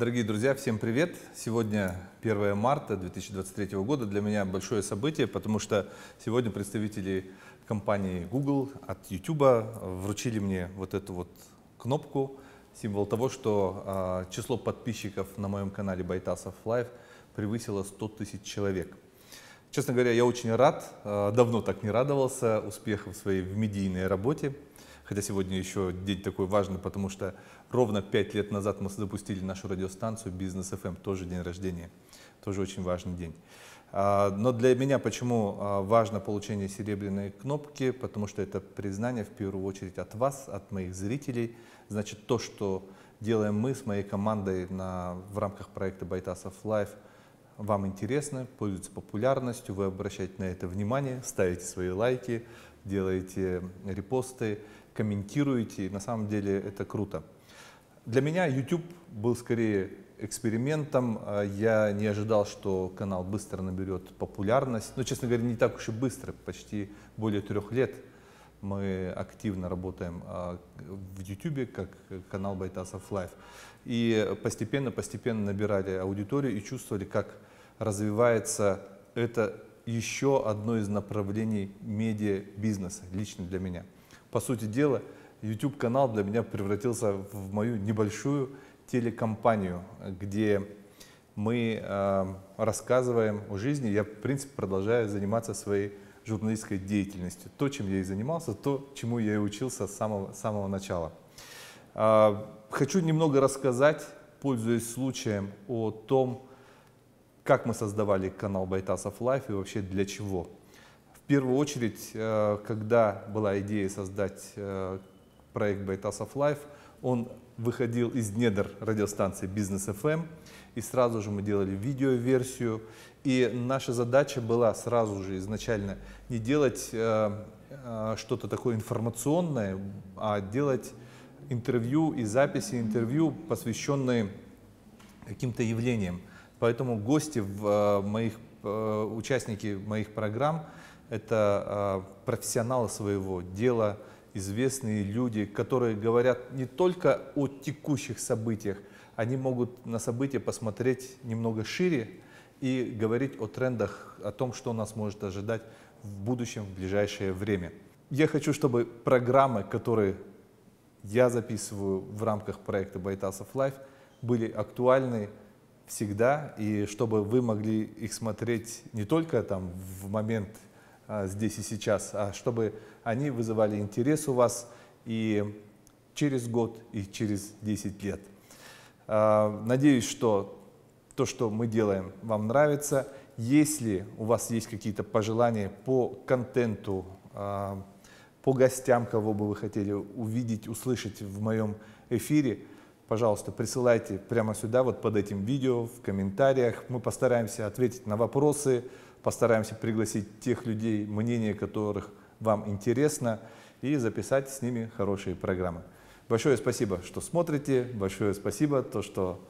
Дорогие друзья, всем привет! Сегодня 1 марта 2023 года. Для меня большое событие, потому что сегодня представители компании Google от YouTube вручили мне вот эту вот кнопку, символ того, что э, число подписчиков на моем канале Байтасов Лайв превысило 100 тысяч человек. Честно говоря, я очень рад, э, давно так не радовался успехам своей в медийной работе. Хотя сегодня еще день такой важный, потому что ровно пять лет назад мы запустили нашу радиостанцию «Бизнес FM эм», тоже день рождения, тоже очень важный день. А, но для меня почему а, важно получение серебряной кнопки, потому что это признание в первую очередь от вас, от моих зрителей. Значит, то, что делаем мы с моей командой на, в рамках проекта of Life, вам интересно, пользуется популярностью, вы обращаете на это внимание, ставите свои лайки, делаете репосты, комментируете. На самом деле это круто. Для меня YouTube был скорее экспериментом. А, я не ожидал, что канал быстро наберет популярность. Но, ну, честно говоря, не так уж и быстро. Почти более трех лет мы активно работаем а, в YouTube, как канал of Life И постепенно-постепенно набирали аудиторию и чувствовали, как развивается это еще одно из направлений медиа-бизнеса лично для меня. По сути дела, YouTube-канал для меня превратился в мою небольшую телекомпанию, где мы э, рассказываем о жизни. Я, в принципе, продолжаю заниматься своей журналистской деятельностью. То, чем я и занимался, то, чему я и учился с самого, самого начала. Э, хочу немного рассказать, пользуясь случаем, о том, как мы создавали канал Байтасов Лайф и вообще для чего первую очередь, э, когда была идея создать э, проект Байтас of Life, он выходил из недр радиостанции Бизнес FM, и сразу же мы делали видеоверсию. И наша задача была сразу же изначально не делать э, э, что-то такое информационное, а делать интервью и записи интервью, посвященные каким-то явлениям. Поэтому гости в э, моих, э, участники моих программ – это а, профессионалы своего дела, известные люди, которые говорят не только о текущих событиях, они могут на события посмотреть немного шире и говорить о трендах, о том, что нас может ожидать в будущем, в ближайшее время. Я хочу, чтобы программы, которые я записываю в рамках проекта Байтасов Life, были актуальны всегда, и чтобы вы могли их смотреть не только там в момент а, здесь и сейчас, а чтобы они вызывали интерес у вас и через год, и через 10 лет. А, надеюсь, что то, что мы делаем, вам нравится. Если у вас есть какие-то пожелания по контенту, а, по гостям, кого бы вы хотели увидеть, услышать в моем эфире, пожалуйста, присылайте прямо сюда, вот под этим видео, в комментариях. Мы постараемся ответить на вопросы, постараемся пригласить тех людей, мнение которых вам интересно, и записать с ними хорошие программы. Большое спасибо, что смотрите, большое спасибо, то, что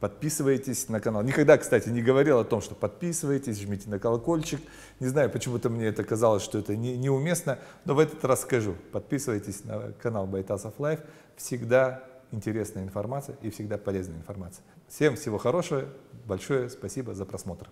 подписываетесь на канал. Никогда, кстати, не говорил о том, что подписывайтесь, жмите на колокольчик. Не знаю, почему-то мне это казалось, что это не, неуместно, но в этот раз скажу. Подписывайтесь на канал Байтасов Лайф. Всегда интересная информация и всегда полезная информация. Всем всего хорошего, большое спасибо за просмотр.